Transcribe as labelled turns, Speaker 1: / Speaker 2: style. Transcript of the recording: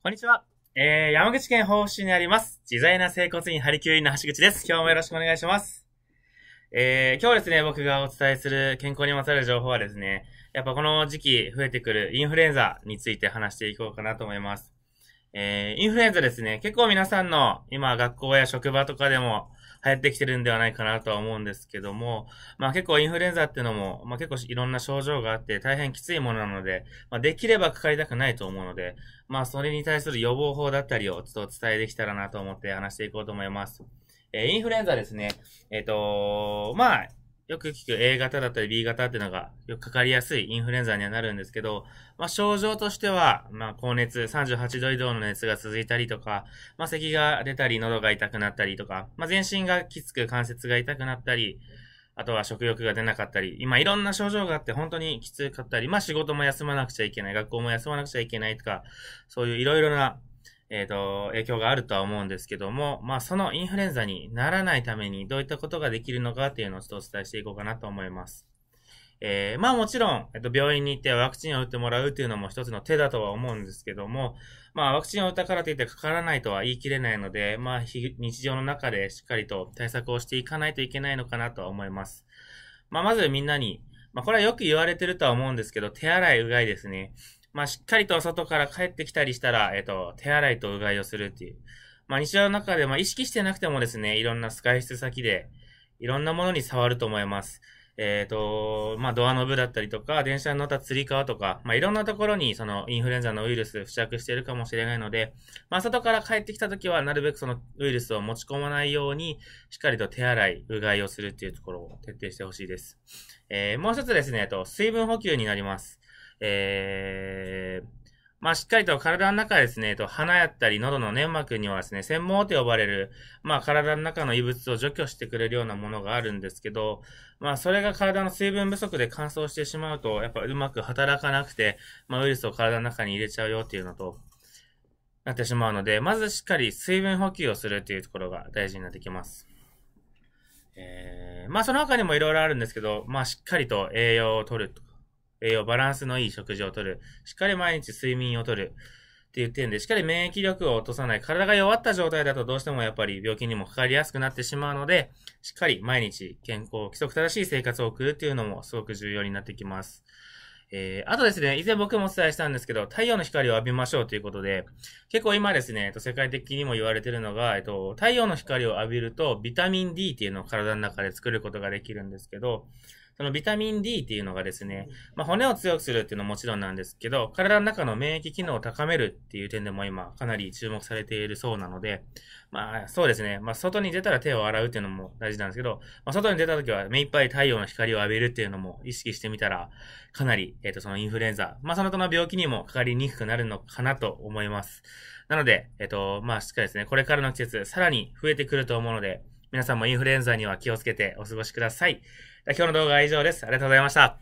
Speaker 1: こんにちは。えー、山口県防府市にあります、自在な整骨院ハリキュー院の橋口です。今日もよろしくお願いします。えー、今日ですね、僕がお伝えする健康にまつわる情報はですね、やっぱこの時期増えてくるインフルエンザについて話していこうかなと思います。えー、インフルエンザですね。結構皆さんの今学校や職場とかでも流行ってきてるんではないかなとは思うんですけども、まあ結構インフルエンザっていうのも、まあ結構いろんな症状があって大変きついものなので、まあできればかかりたくないと思うので、まあそれに対する予防法だったりをちょっと伝えできたらなと思って話していこうと思います。えー、インフルエンザですね。えっ、ー、とまあよく聞く A 型だったり B 型ってのがよくかかりやすいインフルエンザにはなるんですけど、まあ、症状としては、まあ、高熱、38度以上の熱が続いたりとか、まあ、咳が出たり、喉が痛くなったりとか、まあ、全身がきつく関節が痛くなったり、あとは食欲が出なかったり、今いろんな症状があって本当にきつかったり、まあ仕事も休まなくちゃいけない、学校も休まなくちゃいけないとか、そういういろいろなえっ、ー、と、影響があるとは思うんですけども、まあ、そのインフルエンザにならないためにどういったことができるのかっていうのをちょっとお伝えしていこうかなと思います。えー、まあもちろん、えっと、病院に行ってワクチンを打ってもらうっていうのも一つの手だとは思うんですけども、まあワクチンを打ったからといってかからないとは言い切れないので、まあ日常の中でしっかりと対策をしていかないといけないのかなとは思います。まあまずみんなに、まあこれはよく言われてるとは思うんですけど、手洗いうがいですね。まあ、しっかりと外から帰ってきたりしたら、えっ、と、手洗いとうがいをするっていう。まあ、日常の中で、まあ、意識してなくてもですね、いろんな外出先で、いろんなものに触ると思います。えっ、ー、と、まあ、ドアノブだったりとか、電車に乗った釣り革とか、まあ、いろんなところに、その、インフルエンザのウイルス付着しているかもしれないので、まあ、外から帰ってきた時は、なるべくそのウイルスを持ち込まないように、しっかりと手洗い、うがいをするっていうところを徹底してほしいです。えー、もう一つですね、えっと、水分補給になります。えー、まあ、しっかりと体の中ですね、と鼻やったり喉の粘膜にはですね、繊毛と呼ばれる、まあ、体の中の異物を除去してくれるようなものがあるんですけど、まあ、それが体の水分不足で乾燥してしまうと、やっぱうまく働かなくて、まあ、ウイルスを体の中に入れちゃうよっていうのと、なってしまうので、まずしっかり水分補給をするっていうところが大事になってきます。えー、まあ、その他にもいろいろあるんですけど、まあ、しっかりと栄養をとるとか、栄養、バランスのいい食事をとる、しっかり毎日睡眠をとる、っていう点で、しっかり免疫力を落とさない、体が弱った状態だとどうしてもやっぱり病気にもかかりやすくなってしまうので、しっかり毎日健康、規則正しい生活を送るっていうのもすごく重要になってきます。えー、あとですね、以前僕もお伝えしたんですけど、太陽の光を浴びましょうということで、結構今ですね、世界的にも言われてるのが、えっと、太陽の光を浴びると、ビタミン D っていうのを体の中で作ることができるんですけど、そのビタミン D っていうのがですね、まあ、骨を強くするっていうのはもちろんなんですけど、体の中の免疫機能を高めるっていう点でも今、かなり注目されているそうなので、まあ、そうですね、まあ、外に出たら手を洗うっていうのも大事なんですけど、まあ、外に出た時は目いっぱい太陽の光を浴びるっていうのも意識してみたら、かなり、えっ、ー、と、そのインフルエンザ、まあ、その他の病気にもかかりにくくなるのかなと思います。なので、えっ、ー、と、まあ、しっかりですね、これからの季節、さらに増えてくると思うので、皆さんもインフルエンザには気をつけてお過ごしください。今日の動画は以上です。ありがとうございました。